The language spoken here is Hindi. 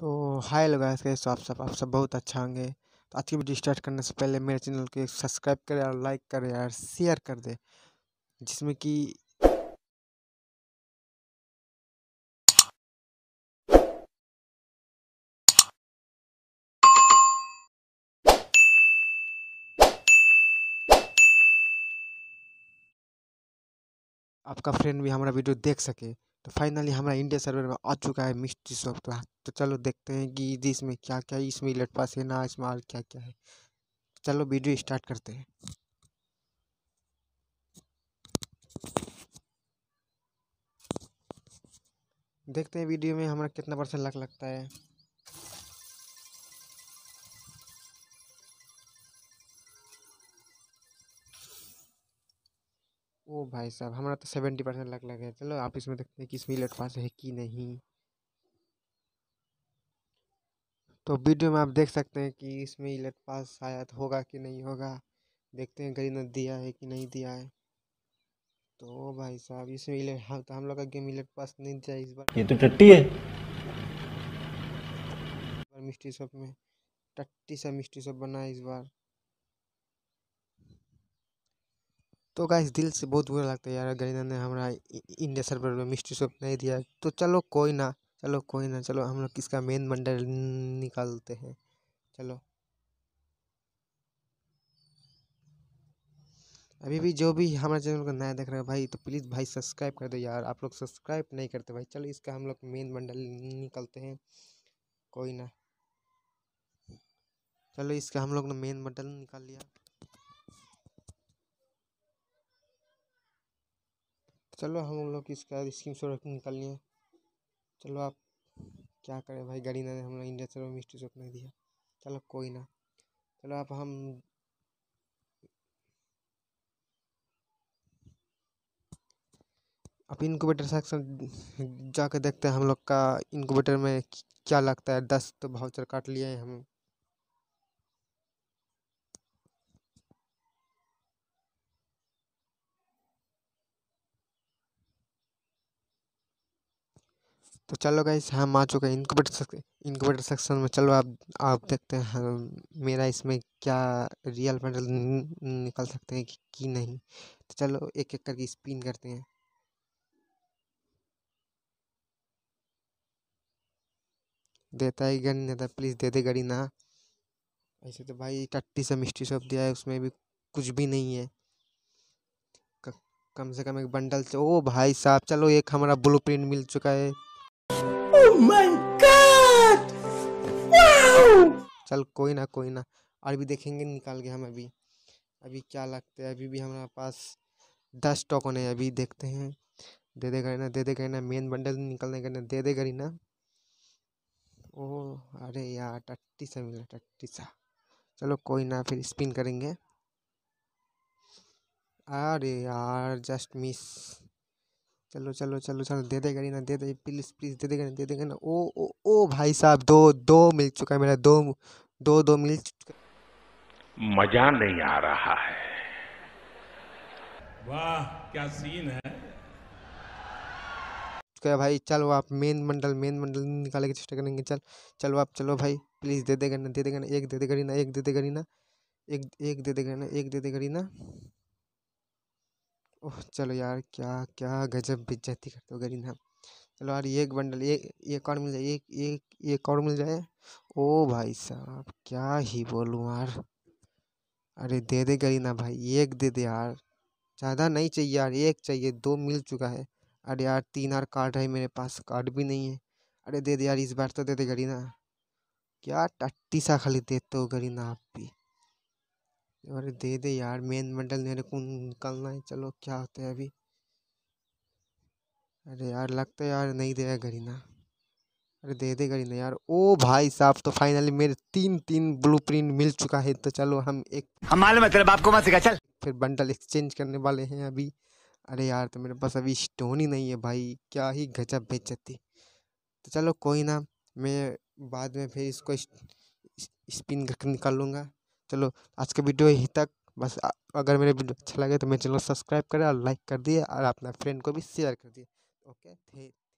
तो हाय लोग कैसे आप सब आप सब बहुत अच्छा होंगे तो आज की वीडियो स्टार्ट करने से पहले मेरे चैनल को सब्सक्राइब करें और लाइक करें और शेयर कर दे जिसमें कि आपका फ्रेंड भी हमारा वीडियो देख सके तो फाइनली हमारा इंडिया सर्वर में आ चुका है मिस्ट्री शॉप तो चलो देखते हैं कि इसमें क्या क्या है इसमें है ना इसमें और क्या क्या है चलो वीडियो स्टार्ट करते हैं देखते हैं वीडियो में हमारा कितना परसेंट लग लगता है ओ भाई साहब हमारा तो सेवेंटी परसेंट लग लगे चलो आप इसमें देखते हैं कि इसमें इलेक्ट पास है कि नहीं तो वीडियो में आप देख सकते हैं कि इसमें इलेट पास शायद होगा कि नहीं होगा देखते हैं गरीब दिया है कि नहीं दिया है तो भाई साहब इसमें इलेट हाँ तो हम लोग का गेम इलेट पास नहीं दिया इस बार ये तो टट्टी है मिस्ट्री शॉप में टट्टी सा मिस्ट्री शॉप बना है इस बार तो गाइस दिल से बहुत बुरा लगता है यार गरीना ने हमारा इंडिया सर्वर में मिस्ट्री शॉप नहीं दिया तो चलो कोई ना चलो कोई ना चलो हम लोग इसका मेन मंडल निकालते हैं चलो अभी भी जो भी हमारे चैनल को नया देख रहे हो भाई तो प्लीज़ भाई सब्सक्राइब कर दो यार आप लोग सब्सक्राइब नहीं करते भाई चलो इसका हम लोग मेन मंडल निकलते हैं कोई ना चलो इसका हम लोग ने मेन मंडल निकाल लिया चलो हम लोग इसका स्कीम से निकालनी है चलो आप क्या करें भाई गाड़ी ने हम लोग इंडिया चलो मिस्ट्री चौक नहीं दिया चलो कोई ना चलो आप हम अब इनक्यूबेटर सेक्शन जाके देखते हैं हम लोग का इनक्यूबेटर में क्या लगता है दस तो भाउचर काट लिए हैं हम तो चलो गाइस हम आ चुके हैं इनक्यूबेटर सेक्शन इनक्यूबेटर सेक्शन में चलो आप आप देखते हैं मेरा इसमें क्या रियल मेडल निकल सकते हैं कि, कि नहीं तो चलो एक एक करके स्पिन करते हैं देता है नहीं देता तो प्लीज़ दे दे गड़ी ना ऐसे तो भाई टट्टी से मिस्ट्री सब दिया है उसमें भी कुछ भी नहीं है कम से कम एक बंडल से ओ भाई साहब चलो एक हमारा प्रिंट मिल चुका है माय गॉड वाओ चल कोई ना कोई ना और भी देखेंगे निकाल के हम अभी अभी क्या लगते हैं अभी भी हमारे पास दस टोकन है अभी देखते हैं दे दे गरी ना दे दे गरी ना मेन बंडल निकलने गरी ना दे दे गरी ना ओ अरे यार टट्टी सा मिला टट्टी सा चलो कोई ना फिर स्पिन करेंगे अरे यार जस्ट मिस चलो चलो चलो चलो दे देगा ना दे दे प्लीज़ प्लीज़ दे देगा ना दे देगा ना ओ ओ ओ भाई साहब दो दो मिल चुका है मेरा दो दो दो मिल चुका मज़ा नहीं आ रहा है वाह क्या सीन है चुका है भाई चलो आप मेन मंडल मेन मंडल निकालने की चेष्टा करेंगे चल चलो आप चलो भाई प्लीज़ दे देगा ना दे देगा ना एक दे देगा ना एक दे देगा ना एक एक दे देगा ना एक दे देगा ना ओह चलो यार क्या क्या गजब बेइज्जती करते हो हम चलो यार एक बंडल एक एक और मिल जाए एक एक एक और मिल जाए ओ भाई साहब क्या ही बोलूँ यार अरे दे दे ना भाई एक दे दे यार ज़्यादा नहीं चाहिए यार एक चाहिए दो मिल चुका है अरे यार तीन आर कार्ड है मेरे पास कार्ड भी नहीं है अरे दे दे यार इस बार तो दे दे गरीना क्या टट्टी सा खाली देते हो गरीना आप भी अरे दे दे यार मेन मंडल मेरे को निकलना है चलो क्या होता है अभी अरे यार लगता है यार नहीं दे रहा गरीना अरे दे दे गरीना यार ओ भाई साहब तो फाइनली मेरे तीन तीन प्रिंट मिल चुका है तो चलो हम एक हमारे मतलब आपको मत सिखा चल फिर बंडल एक्सचेंज करने वाले हैं अभी अरे यार तो मेरे पास अभी स्टोन ही नहीं है भाई क्या ही गजब बेचती तो चलो कोई ना मैं बाद में फिर इसको स्पिन करके निकाल लूँगा चलो आज का वीडियो यहीं तक बस अगर मेरे वीडियो अच्छा लगे तो मेरे चैनल को सब्सक्राइब करें और लाइक कर दिए और अपना फ्रेंड को भी शेयर कर दिए ओके थैंक